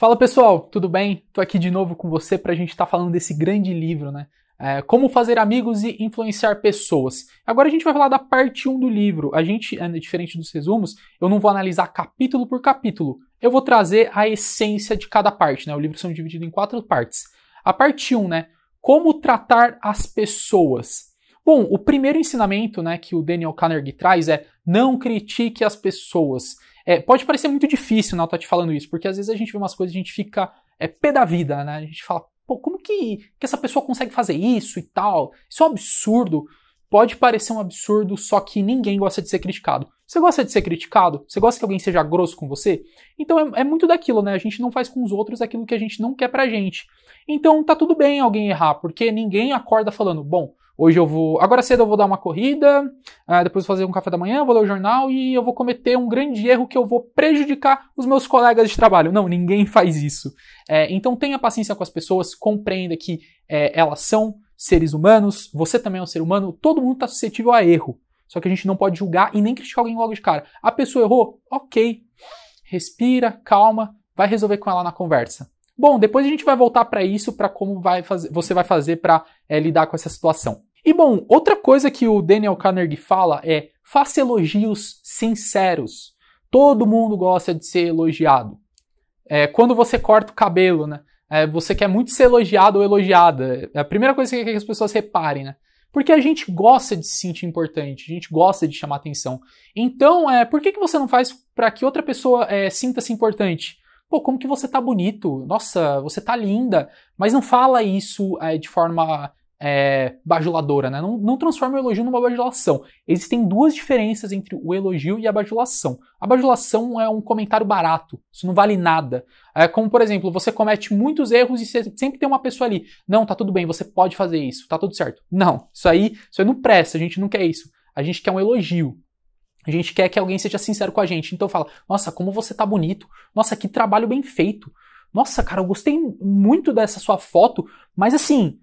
Fala pessoal, tudo bem? Tô aqui de novo com você para a gente estar tá falando desse grande livro, né? É, como fazer amigos e influenciar pessoas. Agora a gente vai falar da parte 1 do livro. A gente, é, diferente dos resumos, eu não vou analisar capítulo por capítulo. Eu vou trazer a essência de cada parte, né? O livro são dividido em quatro partes. A parte 1, né? Como tratar as pessoas. Bom, o primeiro ensinamento né, que o Daniel Carnegie traz é não critique as pessoas. É, pode parecer muito difícil, não, Tô te falando isso, porque às vezes a gente vê umas coisas e a gente fica é, pé da vida, né? A gente fala, pô, como que, que essa pessoa consegue fazer isso e tal? Isso é um absurdo. Pode parecer um absurdo, só que ninguém gosta de ser criticado. Você gosta de ser criticado? Você gosta que alguém seja grosso com você? Então é, é muito daquilo, né? A gente não faz com os outros aquilo que a gente não quer pra gente. Então tá tudo bem alguém errar, porque ninguém acorda falando, bom, hoje eu vou. Agora cedo eu vou dar uma corrida, ah, depois vou fazer um café da manhã, vou ler o jornal e eu vou cometer um grande erro que eu vou prejudicar os meus colegas de trabalho. Não, ninguém faz isso. É, então tenha paciência com as pessoas, compreenda que é, elas são seres humanos, você também é um ser humano, todo mundo está suscetível a erro. Só que a gente não pode julgar e nem criticar alguém logo de cara. A pessoa errou? Ok. Respira, calma, vai resolver com ela na conversa. Bom, depois a gente vai voltar para isso, para como vai fazer, você vai fazer para é, lidar com essa situação. E bom, outra coisa que o Daniel Carnegie fala é: faça elogios sinceros. Todo mundo gosta de ser elogiado. É, quando você corta o cabelo, né? É, você quer muito ser elogiado ou elogiada. É a primeira coisa que, que as pessoas reparem, né? Porque a gente gosta de se sentir importante, a gente gosta de chamar atenção. Então, é, por que, que você não faz para que outra pessoa é, sinta-se importante? Pô, como que você tá bonito? Nossa, você tá linda. Mas não fala isso é, de forma é, bajuladora, né? Não, não transforma o elogio numa bajulação. Existem duas diferenças entre o elogio e a bajulação. A bajulação é um comentário barato, isso não vale nada. É como, por exemplo, você comete muitos erros e sempre tem uma pessoa ali. Não, tá tudo bem, você pode fazer isso, tá tudo certo. Não, isso aí, isso aí não presta, a gente não quer isso. A gente quer um elogio. A gente quer que alguém seja sincero com a gente. Então fala, nossa, como você tá bonito. Nossa, que trabalho bem feito. Nossa, cara, eu gostei muito dessa sua foto, mas assim,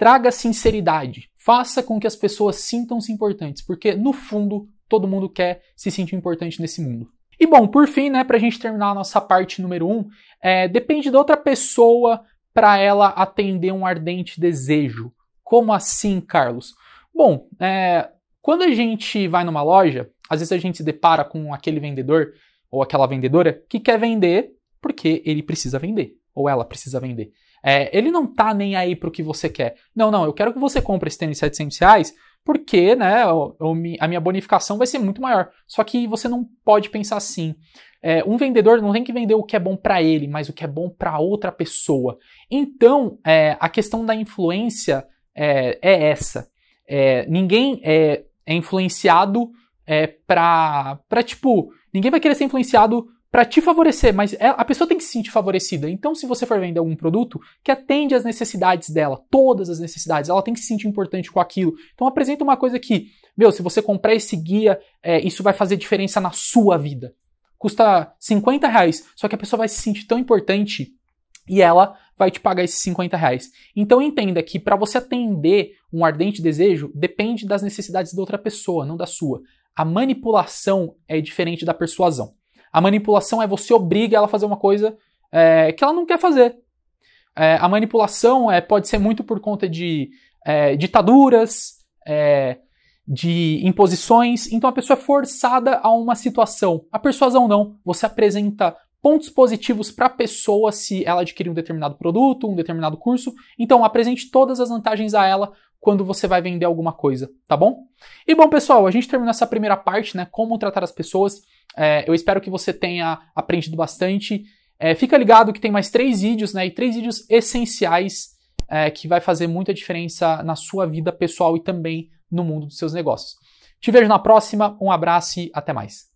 Traga sinceridade. Faça com que as pessoas sintam-se importantes, porque no fundo todo mundo quer se sentir importante nesse mundo. E bom, por fim, né, para a gente terminar a nossa parte número um, é, depende da outra pessoa para ela atender um ardente desejo. Como assim, Carlos? Bom, é, quando a gente vai numa loja, às vezes a gente se depara com aquele vendedor ou aquela vendedora que quer vender porque ele precisa vender ou ela precisa vender. É, ele não tá nem aí pro que você quer. Não, não, eu quero que você compre esse tênis de 700 reais porque, né, eu, eu, a minha bonificação vai ser muito maior. Só que você não pode pensar assim. É, um vendedor não tem que vender o que é bom para ele, mas o que é bom para outra pessoa. Então, é, a questão da influência é, é essa. É, ninguém é, é, influenciado é, para tipo, ninguém vai querer ser influenciado para te favorecer, mas é, a pessoa tem que se sentir favorecida. Então, se você for vender algum produto que atende às necessidades dela, todas as necessidades, ela tem que se sentir importante com aquilo. Então, apresenta uma coisa que, meu, se você comprar esse guia, é, isso vai fazer diferença na sua vida. Custa 50 reais, só que a pessoa vai se sentir tão importante e ela vai te pagar esses 50 reais. Então entenda que para você atender um ardente desejo, depende das necessidades da outra pessoa, não da sua. A manipulação é diferente da persuasão. A manipulação é você obriga ela a fazer uma coisa é, que ela não quer fazer. É, a manipulação é, pode ser muito por conta de é, ditaduras, é, de imposições. Então a pessoa é forçada a uma situação. A persuasão não. Você apresenta pontos positivos para a pessoa se ela adquirir um determinado produto, um determinado curso. Então, apresente todas as vantagens a ela quando você vai vender alguma coisa, tá bom? E bom, pessoal, a gente terminou essa primeira parte, né? Como tratar as pessoas. É, eu espero que você tenha aprendido bastante. É, fica ligado que tem mais três vídeos, né? E três vídeos essenciais é, que vai fazer muita diferença na sua vida pessoal e também no mundo dos seus negócios. Te vejo na próxima, um abraço e até mais.